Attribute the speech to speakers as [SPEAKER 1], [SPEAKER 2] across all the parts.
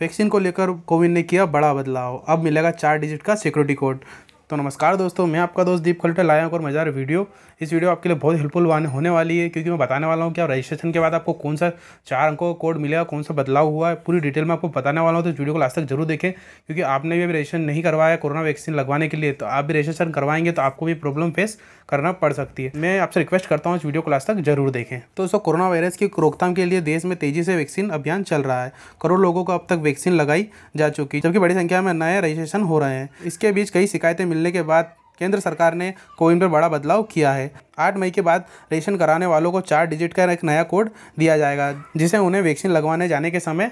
[SPEAKER 1] vaccine को लेकर कोविन ने किया बड़ा बदलाव अब मिलेगा चार डिजिट का सिक्योरिटी कोड तो नमस्कार दोस्तों मैं आपका दोस्त दीप खल्टे लाया हूँ और मजार वीडियो इस वीडियो आपके लिए बहुत हेल्पफुल होने वाली है क्योंकि मैं बताने वाला हूँ कि आप रजिस्ट्रेशन के बाद आपको कौन सा चार अंकों का कोड मिलेगा कौन सा बदलाव हुआ है पूरी डिटेल में आपको बताने वाला हूँ तो वीडियो को लास्ट तक जरूर देखें क्योंकि आपने भी अभी रजिस्ट्रेशन नहीं करवाया कोरोना वैक्सीन लगवाने के लिए तो आप भी रजिस्ट्रेशन करवाएंगे तो आपको भी प्रॉब्लम फेस करना पड़ सकती है मैं आपसे रिक्वेस्ट करता हूँ इस वीडियो को लास्ट तक जरूर देखें तो दोस्तों कोरोना वायरस की रोकथाम के लिए देश में तेजी से वैक्सीन अभियान चल रहा है करोड़ लोगों को अब तक वैक्सीन लगाई जा चुकी है जबकि बड़ी संख्या में नए रजिस्ट्रेशन हो रहे हैं इसके बीच कई शिकायतें मिलने के बाद केंद्र सरकार ने कोविन पर बड़ा बदलाव किया है आठ मई के बाद रेशन कराने वालों को चार डिजिट का एक नया कोड दिया जाएगा जिसे उन्हें वैक्सीन लगवाने जाने के समय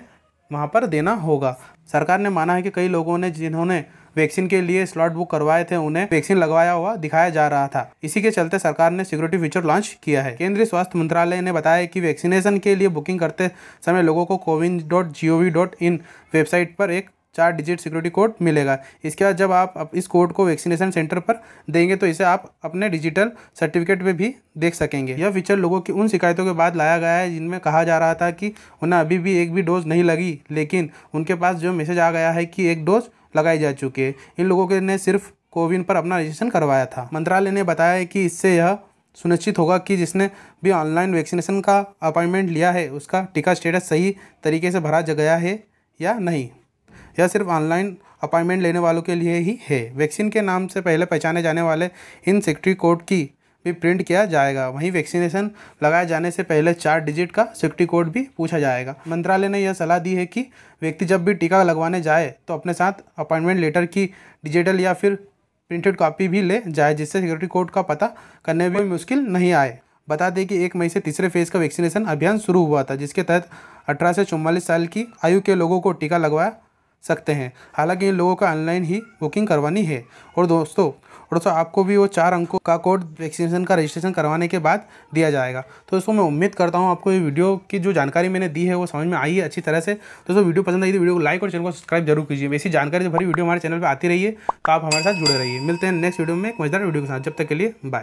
[SPEAKER 1] वहाँ पर देना होगा सरकार ने माना है कि कई लोगों ने जिन्होंने वैक्सीन के लिए स्लॉट बुक करवाए थे उन्हें वैक्सीन लगवाया हुआ दिखाया जा रहा था इसी के चलते सरकार ने सिक्योरिटी फीचर लॉन्च किया है केंद्रीय स्वास्थ्य मंत्रालय ने बताया कि वैक्सीनेशन के लिए बुकिंग करते समय लोगों को कोविन डॉट जी वेबसाइट पर एक चार डिजिट सिक्योरिटी कोड मिलेगा इसके बाद जब आप इस कोड को वैक्सीनेशन सेंटर पर देंगे तो इसे आप अपने डिजिटल सर्टिफिकेट में भी देख सकेंगे यह फीचर लोगों की उन शिकायतों के बाद लाया गया है जिनमें कहा जा रहा था कि उन्हें अभी भी एक भी डोज नहीं लगी लेकिन उनके पास जो मैसेज आ गया है कि एक डोज लगाई जा चुकी है इन लोगों के ने सिर्फ कोविन पर अपना रजिस्ट्रेशन करवाया था मंत्रालय ने बताया है कि इससे यह सुनिश्चित होगा कि जिसने भी ऑनलाइन वैक्सीनेशन का अपॉइंटमेंट लिया है उसका टीका स्टेटस सही तरीके से भरा गया है या नहीं यह सिर्फ ऑनलाइन अपॉइंटमेंट लेने वालों के लिए ही है वैक्सीन के नाम से पहले पहचाने जाने वाले इन सिक्योरिटी कोड की भी प्रिंट किया जाएगा वहीं वैक्सीनेशन लगाए जाने से पहले चार डिजिट का सिक्योरिटी कोड भी पूछा जाएगा मंत्रालय ने यह सलाह दी है कि व्यक्ति जब भी टीका लगवाने जाए तो अपने साथ अपॉइंटमेंट लेटर की डिजिटल या फिर प्रिंटेड कॉपी भी ले जाए जिससे सिक्योरिटी कोड का पता करने में मुश्किल नहीं आए बता दें कि एक मई से तीसरे फेज का वैक्सीनेशन अभियान शुरू हुआ था जिसके तहत अठारह से चौवालीस साल की आयु के लोगों को टीका लगवाया सकते हैं हालांकि इन लोगों का ऑनलाइन ही बुकिंग करवानी है और दोस्तों और दोस्तों आपको भी वो चार अंकों का कोड वैक्सीनेशन का रजिस्ट्रेशन करवाने के बाद दिया जाएगा तो दोस्तों मैं उम्मीद करता हूँ आपको ये वीडियो की जो जानकारी मैंने दी है वो समझ में आई है अच्छी तरह से दोस्तों वीडियो पसंद आई तो वीडियो को लाइक और चैनल को सब्सक्राइब जरूर कीजिए ऐसी जानकारी भरी वीडियो हमारे चैनल पर आती रही है तो आप हमारे साथ जुड़े रहिए मिलते हैं नेक्स्ट वीडियो में एक मजदार वीडियो के साथ जब तक के लिए बाय